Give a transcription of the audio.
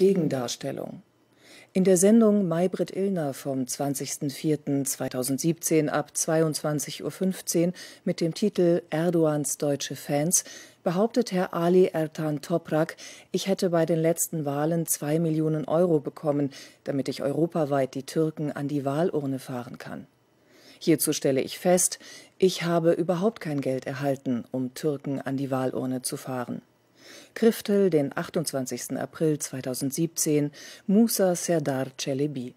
Gegendarstellung. In der Sendung Maybrit Illner vom 20.04.2017 ab 22.15 Uhr mit dem Titel Erdogans deutsche Fans behauptet Herr Ali Ertan Toprak, ich hätte bei den letzten Wahlen zwei Millionen Euro bekommen, damit ich europaweit die Türken an die Wahlurne fahren kann. Hierzu stelle ich fest, ich habe überhaupt kein Geld erhalten, um Türken an die Wahlurne zu fahren. Kriftel, den 28. April 2017, Musa Serdar Celebi.